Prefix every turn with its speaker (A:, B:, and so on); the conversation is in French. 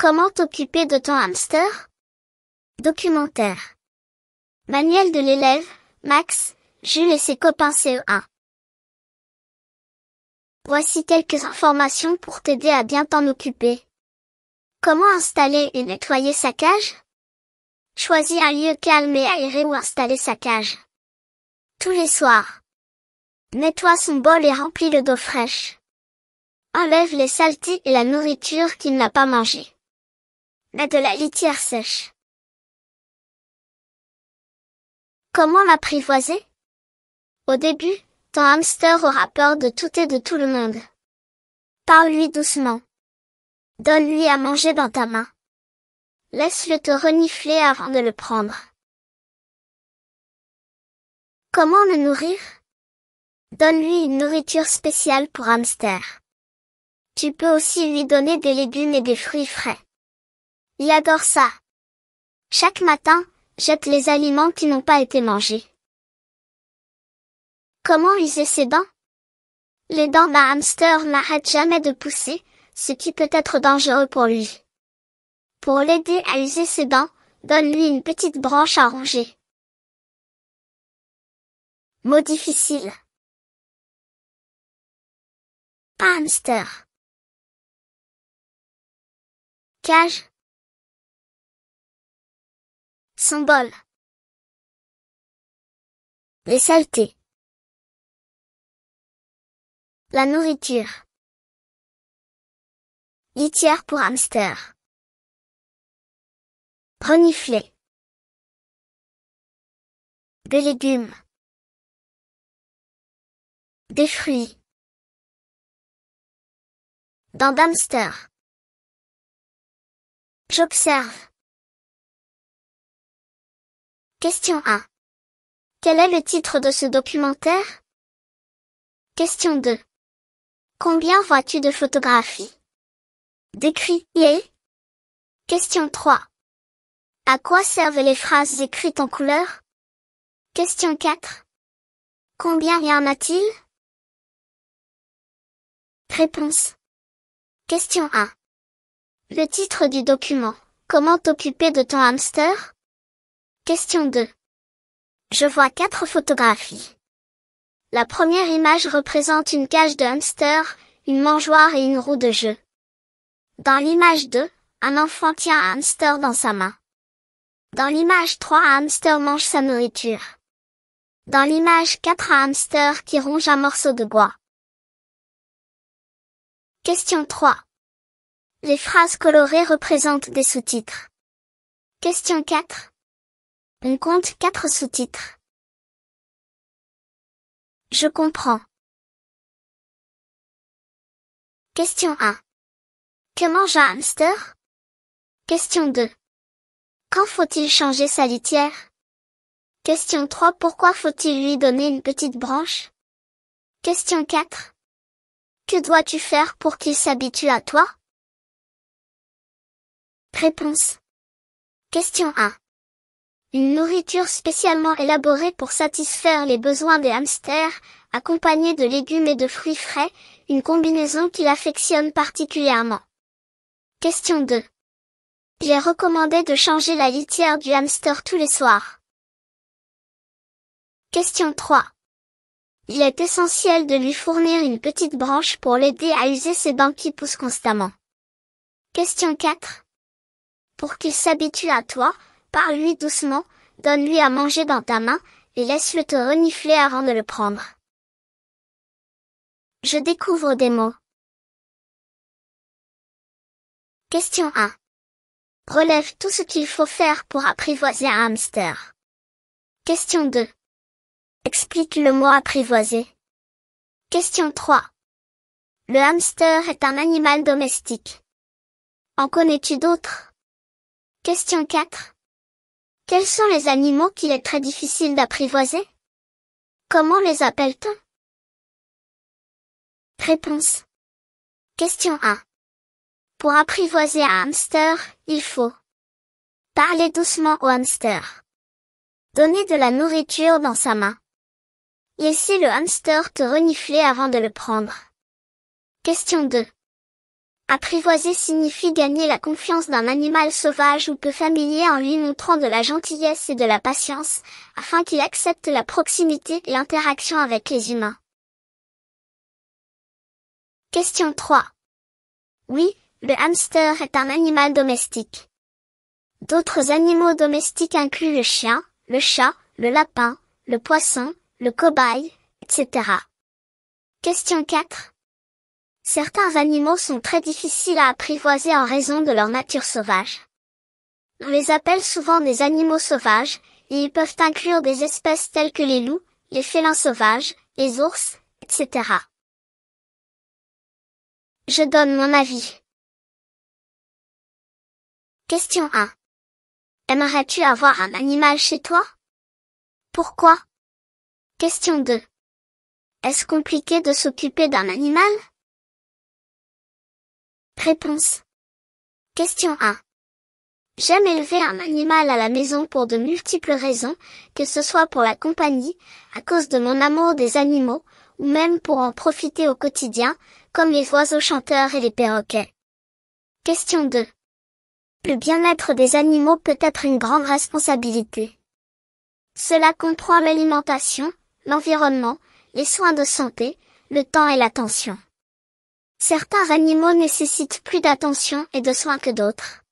A: Comment t'occuper de ton hamster Documentaire. Manuel de l'élève, Max, Jules et ses copains CE1. Voici quelques informations pour t'aider à bien t'en occuper.
B: Comment installer et nettoyer sa cage Choisis un lieu calme et aéré où installer sa cage. Tous les soirs. Nettoie son bol et remplis le d'eau fraîche. Enlève les saletés et la nourriture qu'il n'a
A: pas mangée de la litière sèche. Comment l'apprivoiser Au début, ton hamster aura
B: peur de tout et de tout le monde. Parle-lui doucement. Donne-lui à manger dans ta main. Laisse-le te renifler avant de le prendre.
A: Comment le nourrir Donne-lui une
B: nourriture spéciale pour hamster. Tu peux aussi lui donner des légumes et des fruits frais. Il adore ça. Chaque matin, jette les aliments qui n'ont pas été mangés. Comment user ses dents Les dents d'un hamster n'arrêtent jamais de pousser, ce qui peut être dangereux pour lui. Pour l'aider à user ses dents, donne-lui une petite branche à ronger.
A: Mot difficile.
C: hamster. Cage. Symbole. Les saletés. La nourriture. Litière pour hamster. Renifler. Des légumes. Des fruits. Dans d'hamster. J'observe.
A: Question 1. Quel est le titre de ce documentaire Question 2. Combien vois-tu de photographies Décris Question 3. À quoi servent les phrases écrites en couleur Question 4. Combien y en a-t-il Réponse. Question 1.
B: Le titre du document. Comment t'occuper de ton hamster Question 2. Je vois quatre photographies. La première image représente une cage de hamster, une mangeoire et une roue de jeu. Dans l'image 2, un enfant tient un hamster dans sa main. Dans l'image 3, un hamster mange sa nourriture. Dans l'image 4, un hamster qui ronge un morceau de
A: bois. Question 3. Les phrases colorées représentent des sous-titres. Question 4. On compte quatre sous-titres. Je comprends.
C: Question 1. Que mange un
A: hamster Question 2. Quand faut-il changer sa litière Question 3. Pourquoi faut-il lui donner une petite branche Question 4. Que dois-tu faire pour qu'il s'habitue à toi
B: Réponse. Question 1. Une nourriture spécialement élaborée pour satisfaire les besoins des hamsters, accompagnée de légumes et de fruits frais, une combinaison qu'il affectionne particulièrement. Question 2. est recommandé de changer la litière du hamster tous les soirs.
A: Question 3. Il est essentiel de lui
B: fournir une petite branche pour l'aider à user ses dents qui poussent constamment. Question 4. Pour qu'il s'habitue à toi, Parle-lui doucement, donne-lui à manger dans ta main, et laisse-le te renifler avant de le prendre.
A: Je découvre des mots. Question 1. Relève tout ce qu'il faut faire pour apprivoiser un hamster. Question 2. Explique le mot apprivoiser. Question 3. Le hamster est un animal domestique. En connais-tu d'autres Question 4. Quels sont les animaux qu'il est très difficile d'apprivoiser Comment les appelle-t-on Réponse. Question 1. Pour apprivoiser
B: un hamster, il faut parler doucement au hamster. Donner de la nourriture dans sa main. si le hamster te renifler avant de le prendre. Question 2. Apprivoiser signifie gagner la confiance d'un animal sauvage ou peu familier en lui montrant de la gentillesse et de la patience, afin qu'il accepte la proximité et l'interaction avec les humains.
A: Question 3. Oui, le hamster est
B: un animal domestique. D'autres animaux domestiques incluent le chien, le chat, le lapin, le poisson, le cobaye, etc. Question 4. Certains animaux sont très difficiles à apprivoiser en raison de leur nature sauvage. On les appelle souvent des animaux sauvages, et ils peuvent inclure des espèces telles que les loups, les félins sauvages, les ours, etc.
A: Je donne mon avis. Question 1. Aimerais-tu avoir un animal chez toi Pourquoi Question 2. Est-ce compliqué de s'occuper d'un animal Réponse.
B: Question 1. J'aime élever un animal à la maison pour de multiples raisons, que ce soit pour la compagnie, à cause de mon amour des animaux, ou même pour en profiter au quotidien, comme les oiseaux chanteurs et les perroquets. Question 2. Le bien-être des animaux peut être une grande responsabilité. Cela comprend l'alimentation, l'environnement, les soins de santé, le temps et l'attention. Certains animaux nécessitent plus d'attention et de soins
A: que d'autres.